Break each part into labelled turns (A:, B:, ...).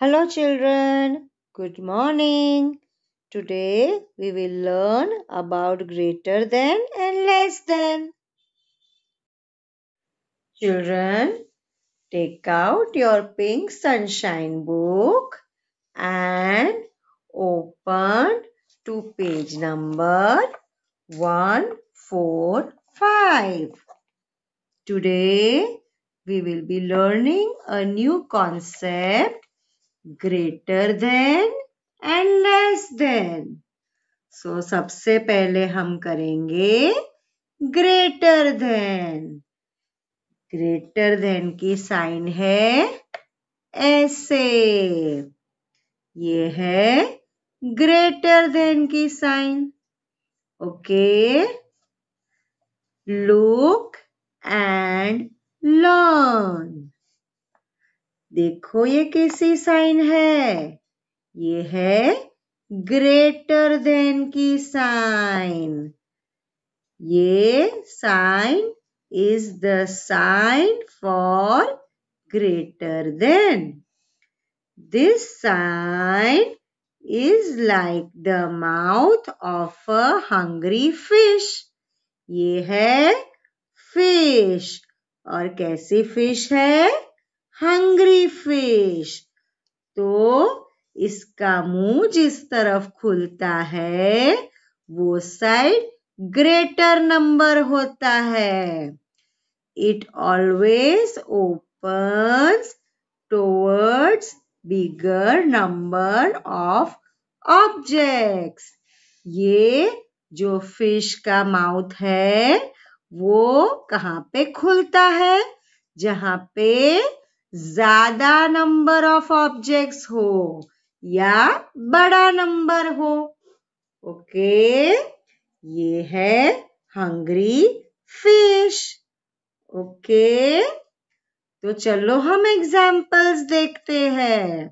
A: Hello children, good morning. Today we will learn about greater than and less than. Children, take out your pink sunshine book and open to page number 145. Today we will be learning a new concept greater than and less than so सबसे पहले हम करेंगे greater than greater than की sign है ऐसे ये है greater than की sign okay look and learn देखो ये कैसी साइन है ये है ग्रेटर देन की साइन ये sign is the sign for greater than this sign is like the mouth of a hungry fish ये है फिश और कैसी फिश है हंग्री फिश तो इसका मुंह जिस तरफ खुलता है वो साइड ग्रेटर नंबर होता है it always open towards bigger number of objects ये जो फिश का माउथ है वो कहाँ पे खुलता है जहां पे ज्यादा नंबर ऑफ ऑब्जेक्ट्स हो या बड़ा नंबर हो ओके ये है हंग्री फिश ओके तो चलो हम एग्जाम्पल्स देखते हैं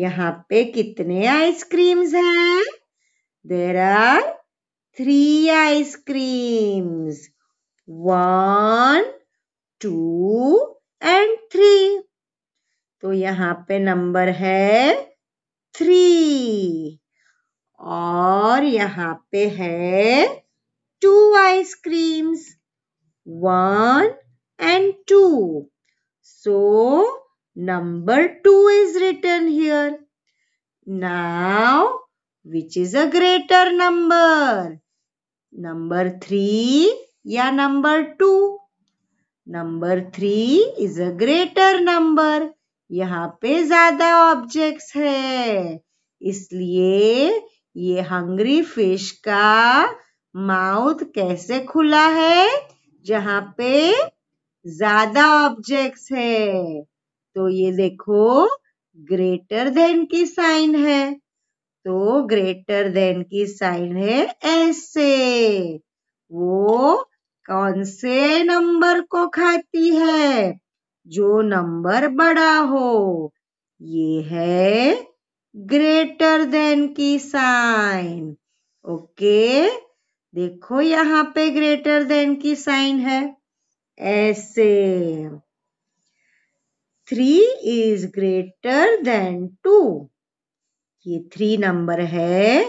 A: यहाँ पे कितने आइसक्रीम्स हैं there are three ice creams one two and three तो यहाँ पे नंबर है थ्री और यहाँ पे है two ice creams one and two so number two is return here now which is a greater number number three या number two number three is a greater number यहाँ पे ज्यादा ऑब्जेक्ट्स है इसलिए ये हंग्री फिश का माउथ कैसे खुला है जहां पे ज्यादा ऑब्जेक्ट्स है तो ये देखो ग्रेटर देन की साइन है तो ग्रेटर देन की साइन है ऐसे वो कौन से नंबर को खाती है जो नंबर बड़ा हो ये है ग्रेटर देन की साइन ओके देखो यहाँ पे ग्रेटर देन की साइन है ऐसे three is greater than two ये थ्री नंबर है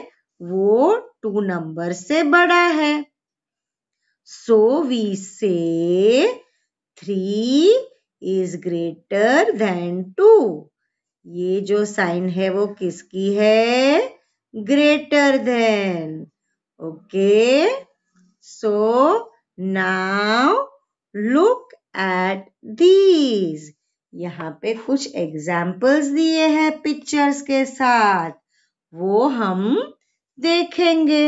A: वो टू नंबर से बड़ा है So we say 3 is greater than 2. ये जो साइन है वो किसकी है greater than okay so now look at these यहाँ पे कुछ एग्जाम्पल्स दिए हैं पिक्चर्स के साथ वो हम देखेंगे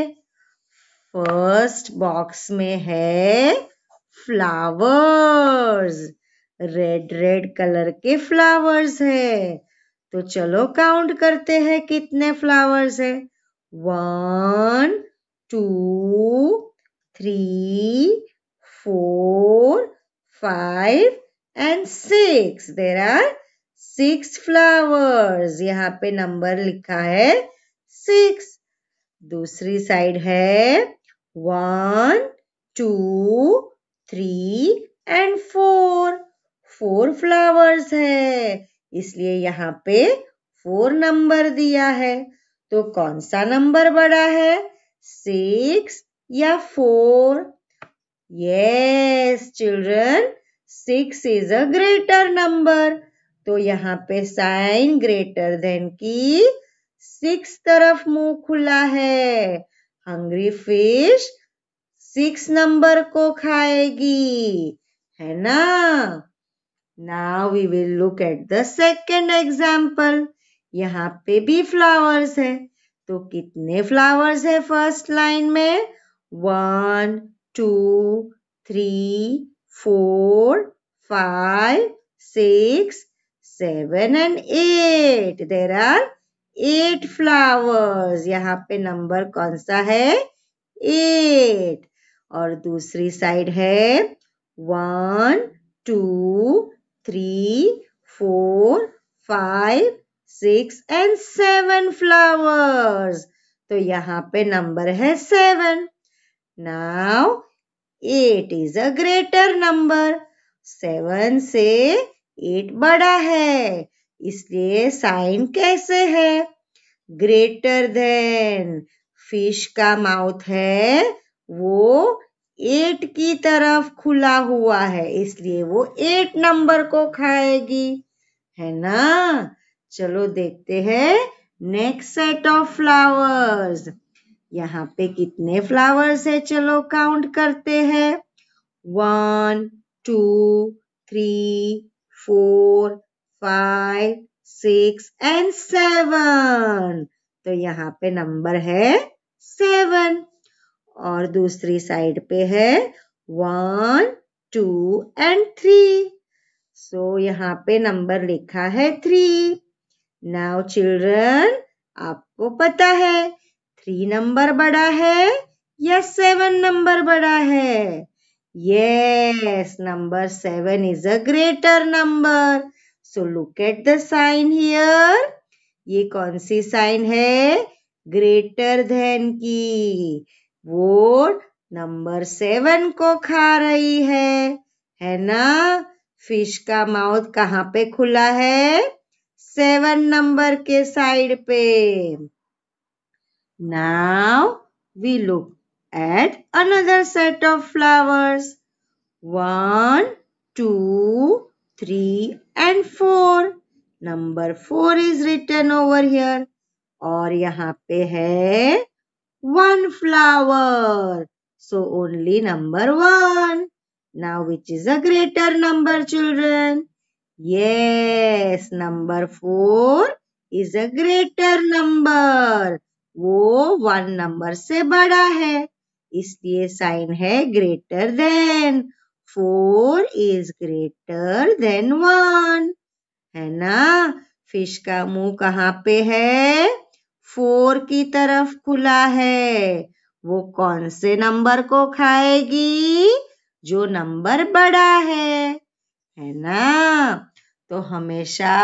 A: फर्स्ट बॉक्स में है फ्लावर्स रेड रेड कलर के फ्लावर्स है तो चलो काउंट करते हैं कितने फ्लावर्स है one two three four five and six there are six flowers यहाँ पे नंबर लिखा है सिक्स दूसरी साइड है One, two, three and four. Four flowers है इसलिए यहाँ पे फोर नंबर दिया है तो कौन सा नंबर बड़ा है सिक्स या four yes children six is a greater number तो यहाँ पे साइन ग्रेटर देन की सिक्स तरफ मुंह खुला है हंग्री फिश सिक्स नंबर को खाएगी है ना now we will look at the second example यहाँ पे भी फ्लावर्स है तो कितने फ्लावर्स है फर्स्ट लाइन में one two three four five six seven and eight there are eight flowers यहाँ पे नंबर कौन सा है एट और दूसरी साइड है one two three four five six and seven flowers तो यहाँ पे नंबर है seven now eight is a greater number seven से एट बड़ा है इसलिए साइन कैसे है ग्रेटर देन फिश का माउथ है वो एट की तरफ खुला हुआ है इसलिए वो एट नंबर को खाएगी है ना चलो देखते हैं नेक्स्ट सेट ऑफ फ्लावर्स यहाँ पे कितने फ्लावर्स है चलो काउंट करते हैं one two three four five six and seven तो यहाँ पे नंबर है सेवन और दूसरी साइड पे है one two and three so यहाँ पे नंबर लिखा है थ्री नाउ चिल्ड्रन आपको पता है थ्री नंबर बड़ा है या सेवन नंबर बड़ा है yes number seven is a greater number so look at the sign here ये कौन सी साइन है ग्रेटर देन की वो नंबर सेवन को खा रही है है ना फिश का माउथ कहाँ पे खुला है सेवन नंबर के साइड पे now we look at another set of flowers one two three and four. Number four is written over here. और यहाँ पे है one flower. So only number one. Now which is a greater number children? Yes, number four is a greater number. वो one number से बड़ा है इसलिए sign है greater than four is greater than one है ना फिश का मुंह कहाँ पे है फोर की तरफ खुला है वो कौन से नंबर को खाएगी जो नंबर बड़ा है है ना तो हमेशा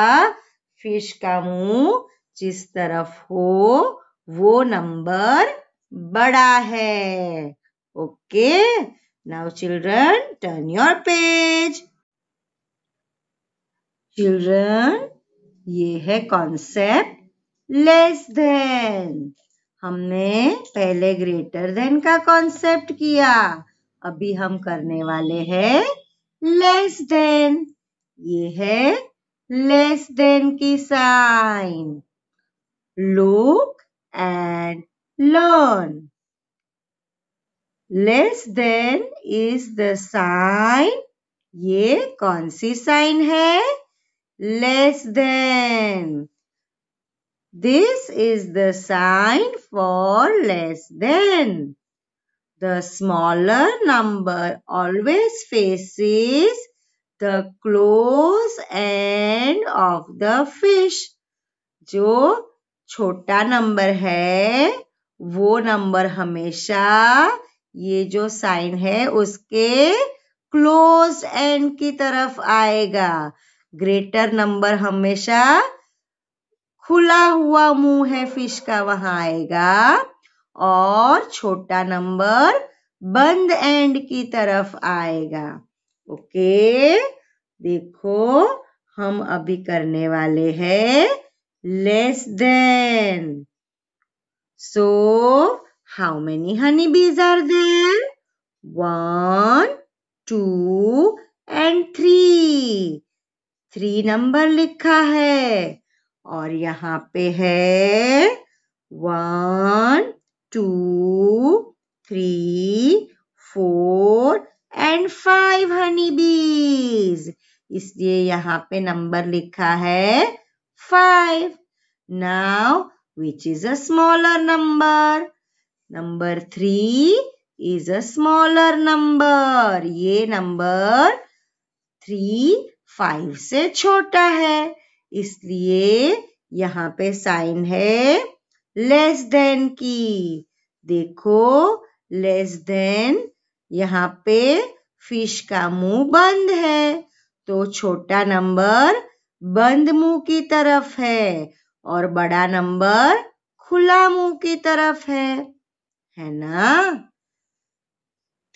A: फिश का मुंह जिस तरफ हो वो नंबर बड़ा है okay Now children, turn your page. Children, ये है कॉन्सेप्ट लेस देन हमने पहले ग्रेटर देन का कॉन्सेप्ट किया अभी हम करने वाले हैं लेस देन ये है लेस देन की sign look and learn less than is the sign ये कौन सी साइन है less than this is the sign for less than the smaller number always faces the close end of the fish जो छोटा number है वो number हमेशा ये जो साइन है उसके क्लोज एंड की तरफ आएगा ग्रेटर नंबर हमेशा खुला हुआ मुंह है फिश का वहां आएगा और छोटा नंबर बंद एंड की तरफ आएगा ओके देखो हम अभी करने वाले हैं less than so How many honeybees are there? One, two and three three number लिखा है और यहाँ पे है one two three four and five honey bees इसलिए यहाँ पे नंबर लिखा है five now which is a smaller number number three is a smaller number ये नंबर थ्री फाइव से छोटा है इसलिए यहाँ पे साइन है लेस देन की देखो लेस देन यहाँ पे फिश का मुंह बंद है तो छोटा नंबर बंद मुंह की तरफ है और बड़ा नंबर खुला मुंह की तरफ है है ना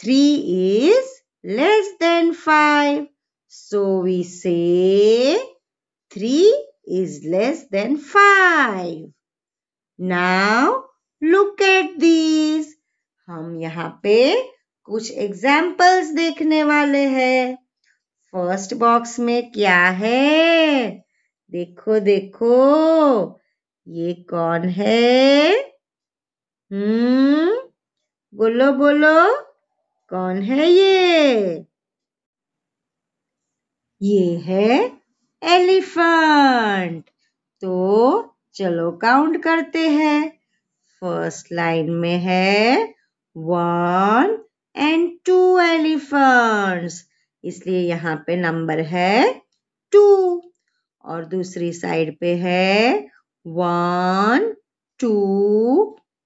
A: three is less than five so we say three is less than five now look at these. हम यहाँ पे कुछ एग्जाम्पल्स देखने वाले हैं फर्स्ट बॉक्स में क्या है देखो देखो ये कौन है हम्म बोलो बोलो कौन है ये ये है एलिफेंट तो चलो काउंट करते हैं फर्स्ट लाइन में है वन एंड टू एलिफेंट्स इसलिए यहाँ पे नंबर है टू और दूसरी साइड पे है one two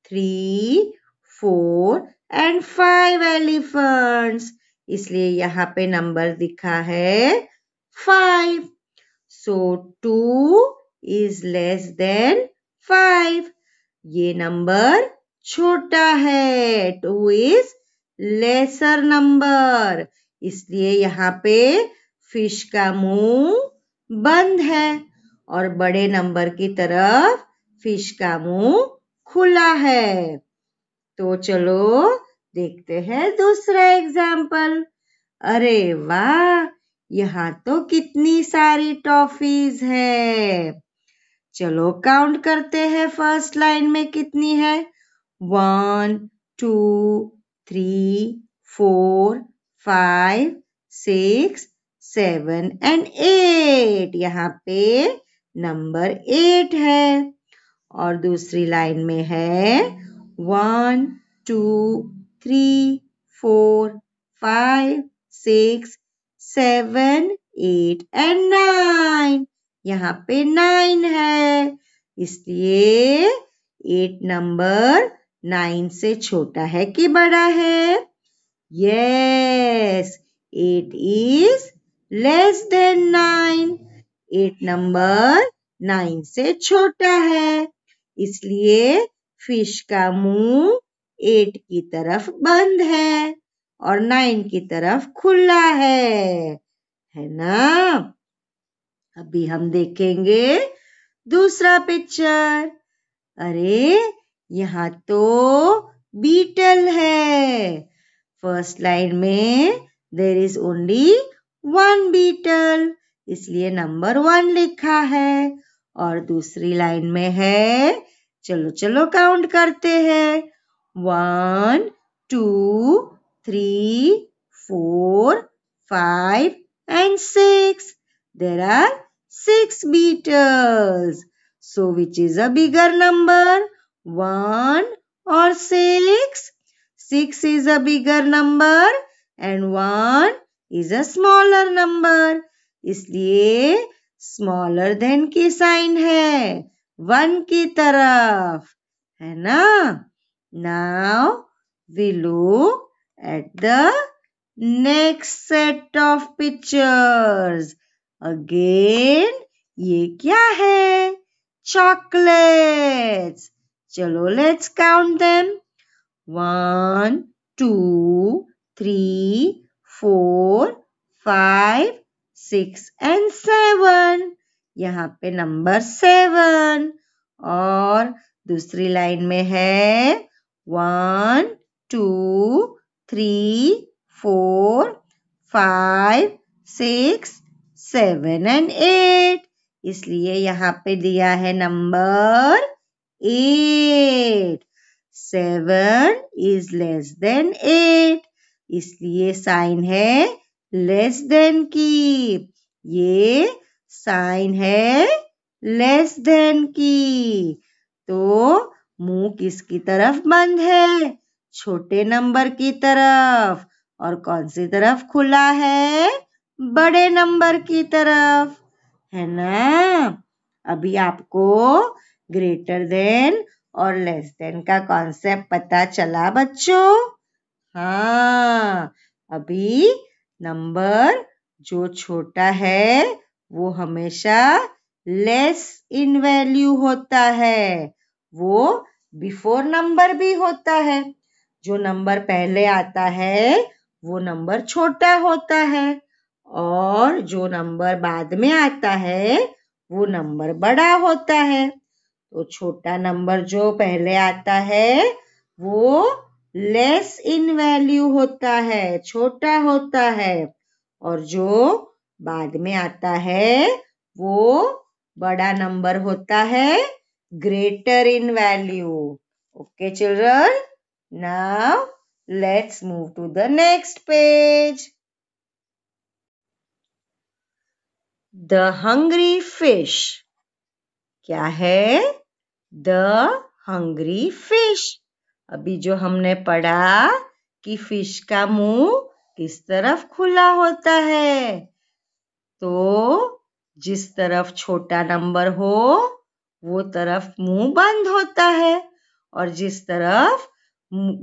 A: three four and five elephants इसलिए यहाँ पे नंबर दिखा है five so two is less than five ये नंबर छोटा है टू इज लेसर नंबर इसलिए यहाँ पे फिश का मुंह बंद है और बड़े नंबर की तरफ फिश का मुंह खुला है तो चलो देखते हैं दूसरा एग्जाम्पल अरे वाह यहाँ तो कितनी सारी टॉफीज है चलो काउंट करते हैं फर्स्ट लाइन में कितनी है one two three four five six seven and eight यहाँ पे नंबर एट है और दूसरी लाइन में है one two three four five six seven eight and nine यहाँ पे नाइन है इसलिए एट नंबर नाइन से छोटा है कि बड़ा है yes eight is less than nine eight number nine से छोटा है इसलिए फिश का मुंह एट की तरफ बंद है और नाइन की तरफ खुला है है ना अभी हम देखेंगे दूसरा पिक्चर अरे यहाँ तो बीटल है फर्स्ट लाइन में there is only one beetle इसलिए नंबर वन लिखा है और दूसरी लाइन में है चलो चलो काउंट करते हैं one two three four five and six there are six beetles so which is a bigger number one और six six is a bigger number and one is a smaller number इसलिए smaller than की sign है one की तरफ है ना now we look at the next set of pictures again ये क्या है चॉकलेट्स चलो let's count them one two three four five six and seven यहाँ पे नंबर सेवन और दूसरी लाइन में है one two three four five six seven and eight इसलिए यहाँ पे दिया है number eight seven is less than eight इसलिए साइन है लेस देन की ये साइन है लेस देन की तो मुंह किसकी तरफ बंद है छोटे नंबर की तरफ और कौन सी तरफ खुला है बड़े नंबर की तरफ है ना अभी आपको ग्रेटर देन और लेस देन का कॉन्सेप्ट पता चला बच्चों हाँ अभी नंबर जो छोटा है वो हमेशा लेस इन वैल्यू होता है वो बिफोर नंबर भी होता है जो नंबर पहले आता है वो नंबर छोटा होता है और जो नंबर बाद में आता है वो नंबर बड़ा होता है तो छोटा नंबर जो पहले आता है वो लेस इन वैल्यू होता है छोटा होता है और जो बाद में आता है वो बड़ा नंबर होता है greater in value okay children now let's move to the next page the hungry fish क्या है द हंग्री फिश अभी जो हमने पढ़ा कि फिश का मुंह किस तरफ खुला होता है तो जिस तरफ छोटा नंबर हो वो तरफ मुंह बंद होता है और जिस तरफ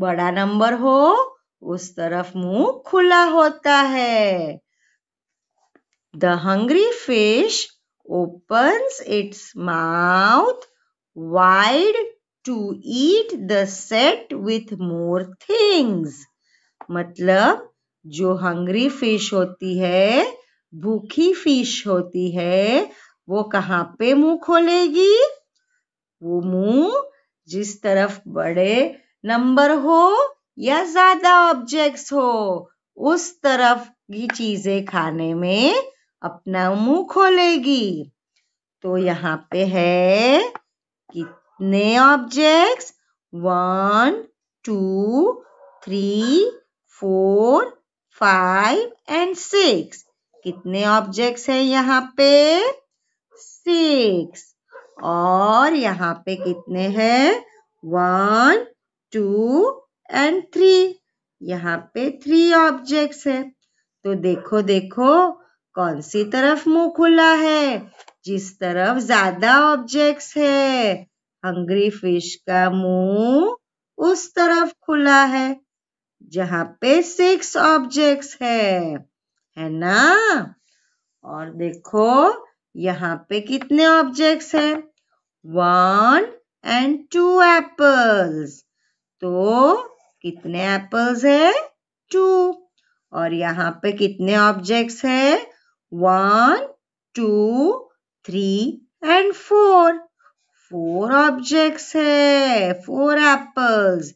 A: बड़ा नंबर हो उस तरफ मुंह खुला होता है the hungry fish opens its mouth wide to eat the set with more things. मतलब जो हंग्री फिश होती है भूखी फिश होती है वो कहाँ पे मुंह खोलेगी वो मुंह जिस तरफ बड़े नंबर हो या ज्यादा ऑब्जेक्ट्स हो उस तरफ की चीजें खाने में अपना मुंह खोलेगी तो यहाँ पे है कि नए objects one two three four five and six कितने ऑब्जेक्ट्स हैं यहाँ पे सिक्स और यहाँ पे कितने हैं वन टू एंड थ्री यहाँ पे थ्री ऑब्जेक्ट्स है तो देखो देखो कौन सी तरफ मुंह खुला है जिस तरफ ज्यादा ऑब्जेक्ट्स है हंग्री फिश का मुंह उस तरफ खुला है जहां पे सिक्स ऑब्जेक्ट्स है है ना और देखो यहाँ पे कितने ऑब्जेक्ट्स है वन एंड टू एप्पल्स तो कितने एप्पल्स है टू और यहाँ पे कितने ऑब्जेक्ट्स है one two three and four four objects है फोर एप्पल्स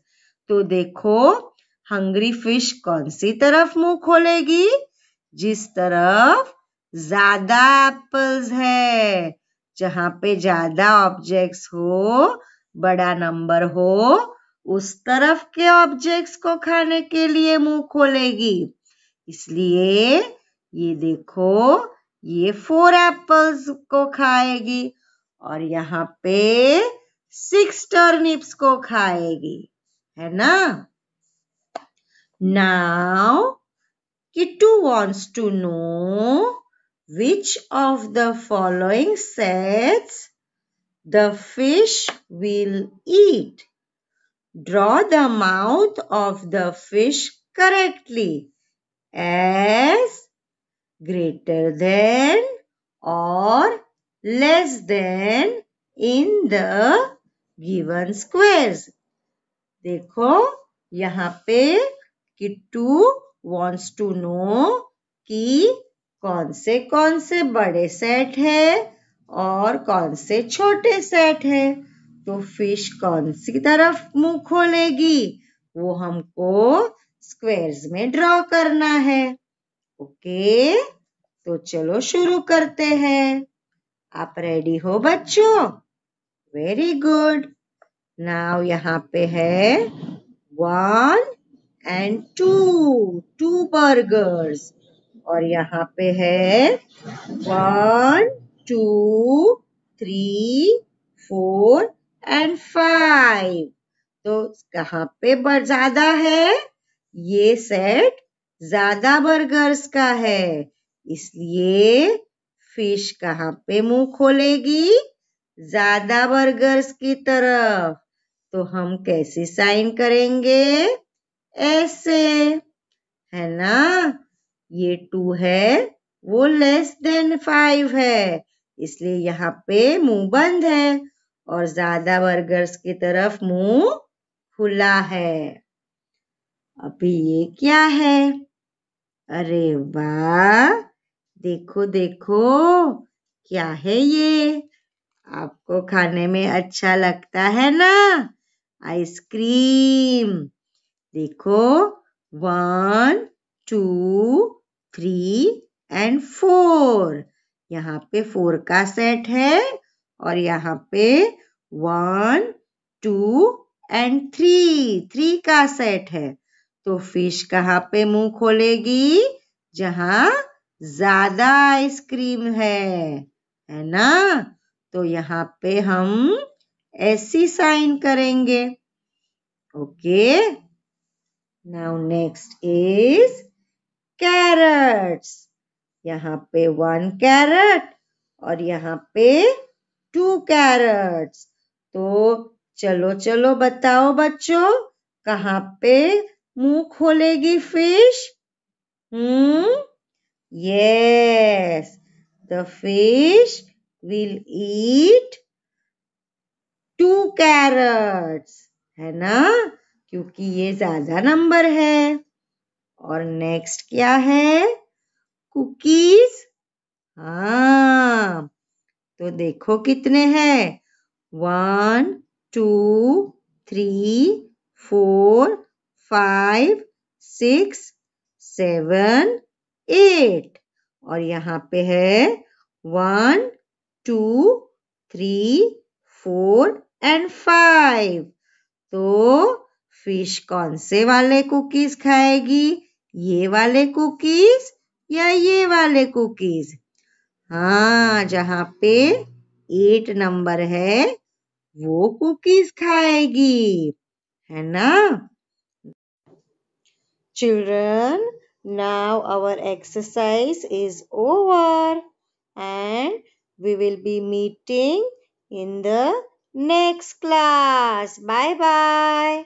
A: तो देखो हंग्री फिश कौन सी तरफ मुंह खोलेगी जिस तरफ ज्यादा एप्पल्स है जहां पे ज्यादा ऑब्जेक्ट्स हो बड़ा नंबर हो उस तरफ के ऑब्जेक्ट्स को खाने के लिए मुंह खोलेगी इसलिए ये देखो ये फोर एप्पल्स को खाएगी और यहाँ पे सिक्स टर्निप्स को खाएगी है ना now Kittu wants to know which of the following sets the fish will eat draw the mouth of the fish correctly as greater than और less than in the given squares. देखो यहाँ पे Kittu wants to know कि कौन से कौन से बड़े सेट है और कौन से छोटे सेट है तो फिश कौन सी तरफ मुंह खोलेगी वो हमको स्क्वेयर्स में ड्रॉ करना है ओके तो चलो शुरू करते हैं आप रेडी हो बच्चों वेरी गुड नाउ यहाँ पे है one and two two burgers और यहाँ पे है one two three four and five तो कहाँ पे ज्यादा है ये सेट ज्यादा बर्गर्स का है इसलिए फिश कहाँ पे मुंह खोलेगी ज्यादा बर्गर्स की तरफ तो हम कैसे साइन करेंगे ऐसे है ना ये टू है वो लेस देन फाइव है इसलिए यहाँ पे मुंह बंद है और ज्यादा बर्गर्स की तरफ मुंह खुला है अभी ये क्या है अरे वाह देखो देखो क्या है ये आपको खाने में अच्छा लगता है ना आइसक्रीम देखो one two three and four यहाँ पे फोर का सेट है और यहाँ पे one two and three three का सेट है तो फिश कहाँ पे मुंह खोलेगी जहा ज्यादा आइसक्रीम है है ना तो यहाँ पे हम ऐसी साइन करेंगे okay now next is carrots यहाँ पे वन कैरट और यहाँ पे टू कैरट तो चलो चलो बताओ बच्चों कहाँ पे मुंह खोलेगी fish hmm Yes, the fish will eat two carrots. है ना क्योंकि ये ज्यादा नंबर है और नेक्स्ट क्या है कुकीज हाँ तो देखो कितने हैं one two three four five six seven eight और यहाँ पे है one two three four and five तो फिश कौन से वाले कुकीज खाएगी ये वाले कुकीज या ये वाले कुकीज हाँ जहाँ पे एट नंबर है वो कुकीज खाएगी है ना children Now our exercise is over and we will be meeting in the next class. Bye bye.